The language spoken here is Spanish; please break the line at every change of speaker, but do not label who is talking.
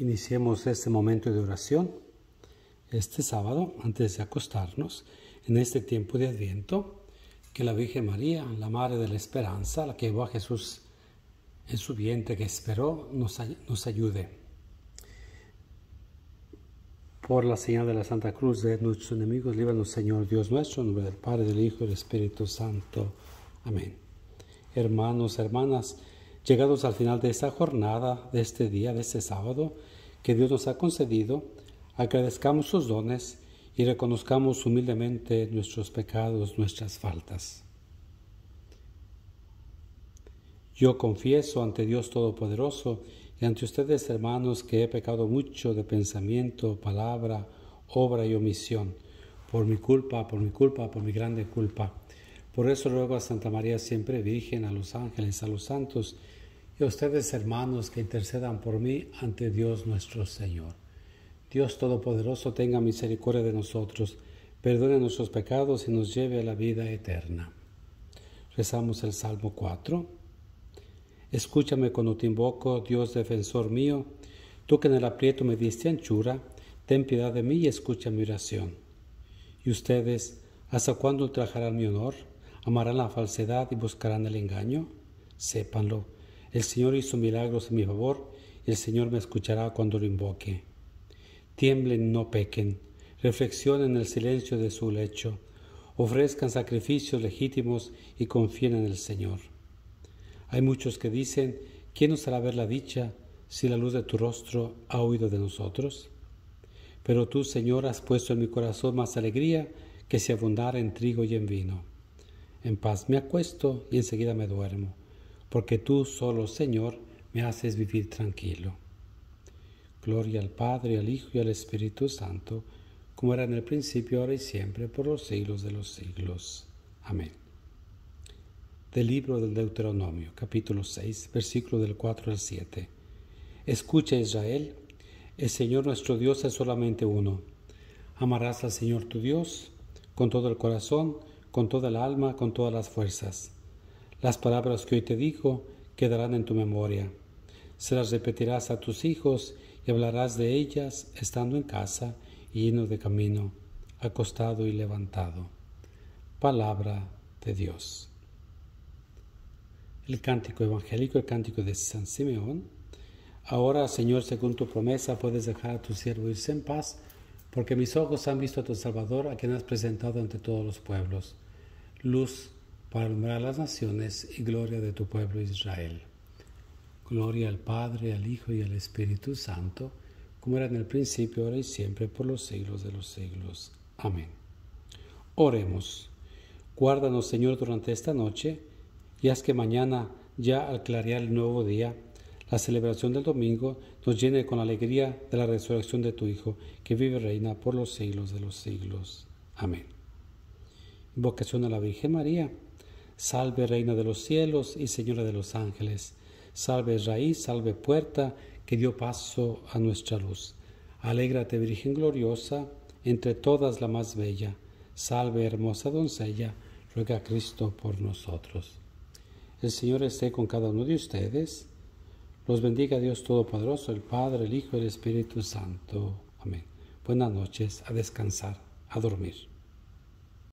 Iniciemos este momento de oración este sábado antes de acostarnos en este tiempo de Adviento que la Virgen María, la Madre de la Esperanza, la que llevó a Jesús en su vientre que esperó, nos, ayude. Por la señal de la Santa Cruz de nuestros enemigos, líbranos Señor Dios nuestro, en nombre del Padre, del Hijo y del Espíritu Santo. Amén. Hermanos, hermanas, Llegados al final de esta jornada, de este día, de este sábado que Dios nos ha concedido, agradezcamos sus dones y reconozcamos humildemente nuestros pecados, nuestras faltas. Yo confieso ante Dios Todopoderoso y ante ustedes, hermanos, que he pecado mucho de pensamiento, palabra, obra y omisión, por mi culpa, por mi culpa, por mi grande culpa. Por eso ruego a Santa María siempre Virgen, a los ángeles, a los santos y a ustedes hermanos que intercedan por mí ante Dios nuestro Señor. Dios Todopoderoso tenga misericordia de nosotros, perdone nuestros pecados y nos lleve a la vida eterna. Rezamos el Salmo 4. Escúchame cuando te invoco, Dios defensor mío, tú que en el aprieto me diste anchura, ten piedad de mí y escucha mi oración. ¿Y ustedes, hasta cuándo ultrajarán mi honor? amarán la falsedad y buscarán el engaño? Sépanlo. El Señor hizo milagros en mi favor y el Señor me escuchará cuando lo invoque. Tiemblen, no pequen. Reflexionen en el silencio de su lecho. Ofrezcan sacrificios legítimos y confíen en el Señor. Hay muchos que dicen, ¿quién nos hará ver la dicha si la luz de tu rostro ha huido de nosotros? Pero tú, Señor, has puesto en mi corazón más alegría que si abundara en trigo y en vino. En paz me acuesto y enseguida me duermo, porque tú solo, Señor, me haces vivir tranquilo. Gloria al Padre, al Hijo y al Espíritu Santo, como era en el principio, ahora y siempre, por los siglos de los siglos. Amén. Del libro del Deuteronomio, capítulo 6, versículo del 4 al 7. Escucha Israel, el Señor nuestro Dios es solamente uno. Amarás al Señor tu Dios con todo el corazón, con toda el alma, con todas las fuerzas. Las palabras que hoy te digo quedarán en tu memoria. Se las repetirás a tus hijos y hablarás de ellas estando en casa y lleno de camino, acostado y levantado. Palabra de Dios. El cántico evangélico, el cántico de San Simeón. Ahora, Señor, según tu promesa, puedes dejar a tu siervo irse en paz porque mis ojos han visto a tu Salvador, a quien has presentado ante todos los pueblos, luz para alumbrar las naciones y gloria de tu pueblo Israel. Gloria al Padre, al Hijo y al Espíritu Santo, como era en el principio, ahora y siempre, por los siglos de los siglos. Amén. Oremos. Guárdanos, Señor, durante esta noche, y haz que mañana, ya al clarear el nuevo día, la celebración del domingo nos llene con la alegría de la resurrección de tu Hijo, que vive reina por los siglos de los siglos. Amén. Invocación a la Virgen María. Salve Reina de los cielos y Señora de los ángeles. Salve raíz, salve puerta, que dio paso a nuestra luz. Alégrate Virgen gloriosa, entre todas la más bella. Salve hermosa doncella, ruega a Cristo por nosotros. El Señor esté con cada uno de ustedes los bendiga Dios Todopoderoso, el Padre, el Hijo y el Espíritu Santo. Amén. Buenas noches, a descansar, a dormir.